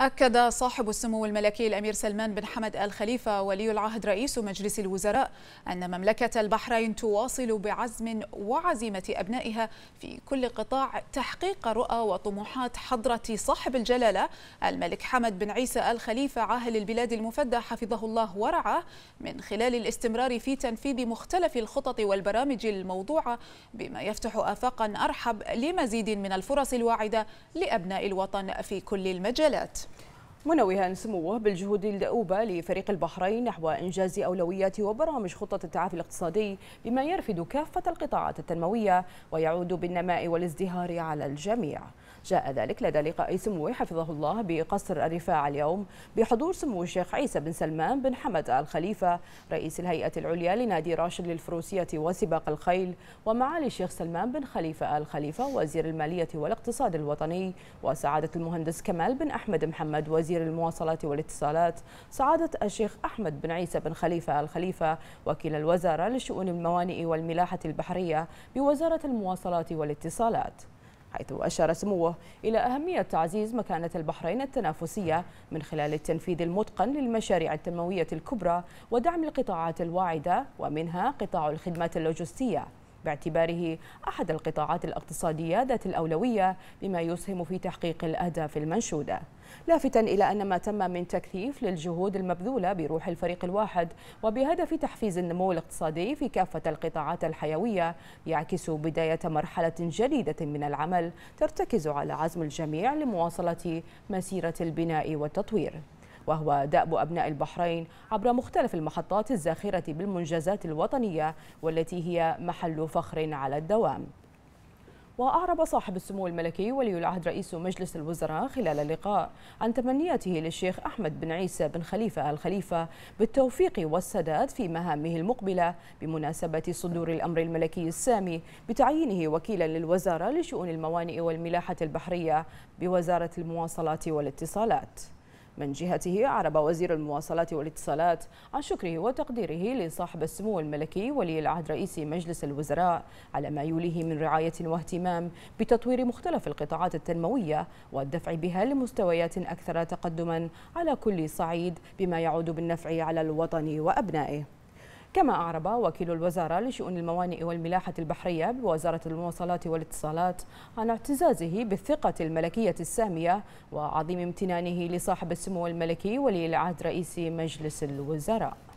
أكد صاحب السمو الملكي الأمير سلمان بن حمد آل خليفة ولي العهد رئيس مجلس الوزراء أن مملكة البحرين تواصل بعزم وعزيمة أبنائها في كل قطاع تحقيق رؤى وطموحات حضرة صاحب الجلالة الملك حمد بن عيسى آل خليفة عاهل البلاد المفدى حفظه الله ورعاه من خلال الاستمرار في تنفيذ مختلف الخطط والبرامج الموضوعة بما يفتح آفاقا أرحب لمزيد من الفرص الواعدة لأبناء الوطن في كل المجالات منوها سموه بالجهود الدؤوبة لفريق البحرين نحو إنجاز أولويات وبرامج خطة التعافي الاقتصادي بما يرفد كافة القطاعات التنموية ويعود بالنماء والازدهار على الجميع جاء ذلك لدى لقاء سموه حفظه الله بقصر الرفاع اليوم بحضور سمو الشيخ عيسى بن سلمان بن حمد آل خليفة رئيس الهيئة العليا لنادي راشد للفروسية وسباق الخيل ومعالي الشيخ سلمان بن خليفة آل خليفة وزير المالية والاقتصاد الوطني وسعادة المهندس كمال بن أحمد محمد وزير وزير المواصلات والاتصالات سعادة الشيخ أحمد بن عيسى بن خليفة الخليفة وكيل الوزارة لشؤون الموانئ والملاحة البحرية بوزارة المواصلات والاتصالات حيث أشار سموه إلى أهمية تعزيز مكانة البحرين التنافسية من خلال التنفيذ المتقن للمشاريع التنموية الكبرى ودعم القطاعات الواعدة ومنها قطاع الخدمات اللوجستية باعتباره أحد القطاعات الاقتصادية ذات الأولوية بما يسهم في تحقيق الأهداف المنشودة لافتا إلى أن ما تم من تكثيف للجهود المبذولة بروح الفريق الواحد وبهدف تحفيز النمو الاقتصادي في كافة القطاعات الحيوية يعكس بداية مرحلة جديدة من العمل ترتكز على عزم الجميع لمواصلة مسيرة البناء والتطوير وهو دأب أبناء البحرين عبر مختلف المحطات الزاخرة بالمنجزات الوطنية والتي هي محل فخر على الدوام وأعرب صاحب السمو الملكي ولي العهد رئيس مجلس الوزراء خلال اللقاء عن تمنياته للشيخ أحمد بن عيسى بن خليفة الخليفة بالتوفيق والسداد في مهامه المقبلة بمناسبة صدور الأمر الملكي السامي بتعيينه وكيلا للوزارة لشؤون الموانئ والملاحة البحرية بوزارة المواصلات والاتصالات من جهته أعرب وزير المواصلات والاتصالات عن شكره وتقديره لصاحب السمو الملكي ولي العهد رئيس مجلس الوزراء على ما يوليه من رعاية واهتمام بتطوير مختلف القطاعات التنموية والدفع بها لمستويات أكثر تقدما على كل صعيد بما يعود بالنفع على الوطن وأبنائه كما أعرب وكيل الوزارة لشؤون الموانئ والملاحة البحرية بوزارة المواصلات والاتصالات عن اعتزازه بالثقة الملكية السامية وعظيم امتنانه لصاحب السمو الملكي ولي العهد رئيس مجلس الوزراء